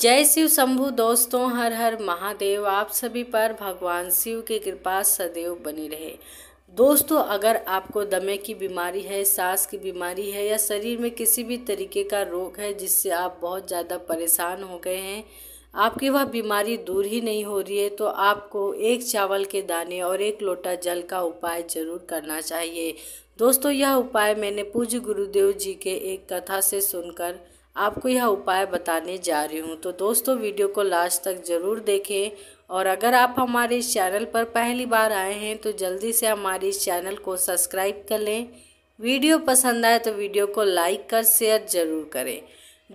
जय शिव शंभु दोस्तों हर हर महादेव आप सभी पर भगवान शिव की कृपा सदैव बनी रहे दोस्तों अगर आपको दमे की बीमारी है सांस की बीमारी है या शरीर में किसी भी तरीके का रोग है जिससे आप बहुत ज़्यादा परेशान हो गए हैं आपकी वह बीमारी दूर ही नहीं हो रही है तो आपको एक चावल के दाने और एक लोटा जल का उपाय जरूर करना चाहिए दोस्तों यह उपाय मैंने पूज्य गुरुदेव जी के एक कथा से सुनकर आपको यह उपाय बताने जा रही हूँ तो दोस्तों वीडियो को लास्ट तक ज़रूर देखें और अगर आप हमारे इस चैनल पर पहली बार आए हैं तो जल्दी से हमारे इस चैनल को सब्सक्राइब कर लें वीडियो पसंद आए तो वीडियो को लाइक कर शेयर ज़रूर करें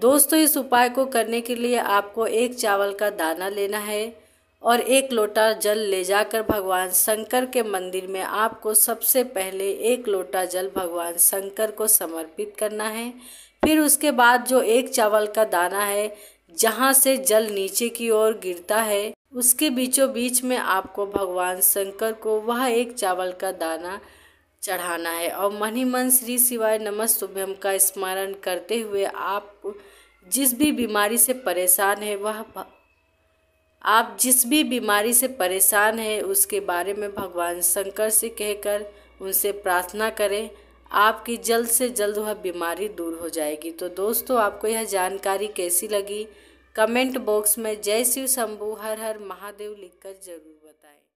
दोस्तों इस उपाय को करने के लिए आपको एक चावल का दाना लेना है और एक लोटा जल ले जाकर भगवान शंकर के मंदिर में आपको सबसे पहले एक लोटा जल भगवान शंकर को समर्पित करना है फिर उसके बाद जो एक चावल का दाना है जहाँ से जल नीचे की ओर गिरता है उसके बीचों बीच में आपको भगवान शंकर को वह एक चावल का दाना चढ़ाना है और मनी मन श्री शिवाय नमस् शुभम का स्मरण करते हुए आप जिस भी बीमारी से परेशान है वह आप जिस भी बीमारी से परेशान हैं उसके बारे में भगवान शंकर से कहकर उनसे प्रार्थना करें आपकी जल्द से जल्द वह बीमारी दूर हो जाएगी तो दोस्तों आपको यह जानकारी कैसी लगी कमेंट बॉक्स में जय शिव शंभू हर हर महादेव लिखकर जरूर बताएं